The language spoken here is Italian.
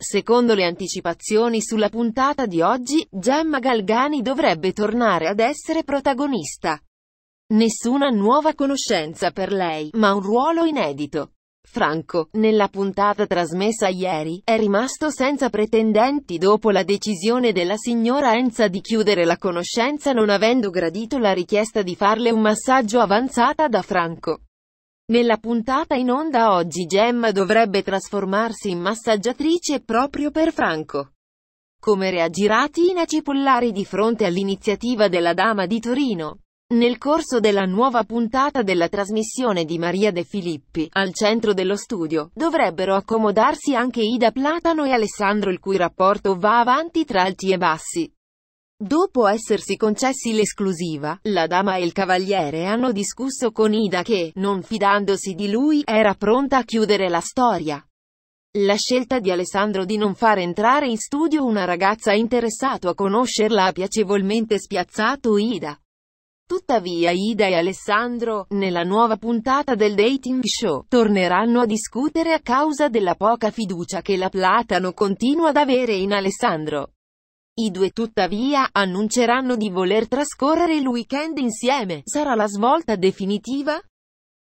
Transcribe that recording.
Secondo le anticipazioni sulla puntata di oggi, Gemma Galgani dovrebbe tornare ad essere protagonista. Nessuna nuova conoscenza per lei, ma un ruolo inedito. Franco, nella puntata trasmessa ieri, è rimasto senza pretendenti dopo la decisione della signora Enza di chiudere la conoscenza non avendo gradito la richiesta di farle un massaggio avanzata da Franco. Nella puntata in onda oggi Gemma dovrebbe trasformarsi in massaggiatrice proprio per Franco. Come reagirà Tina Cipollari di fronte all'iniziativa della Dama di Torino? Nel corso della nuova puntata della trasmissione di Maria De Filippi, al centro dello studio, dovrebbero accomodarsi anche Ida Platano e Alessandro il cui rapporto va avanti tra alti e bassi. Dopo essersi concessi l'esclusiva, la dama e il cavaliere hanno discusso con Ida che, non fidandosi di lui, era pronta a chiudere la storia. La scelta di Alessandro di non far entrare in studio una ragazza interessato a conoscerla ha piacevolmente spiazzato Ida. Tuttavia Ida e Alessandro, nella nuova puntata del dating show, torneranno a discutere a causa della poca fiducia che la Platano continua ad avere in Alessandro. I due tuttavia annunceranno di voler trascorrere il weekend insieme. Sarà la svolta definitiva?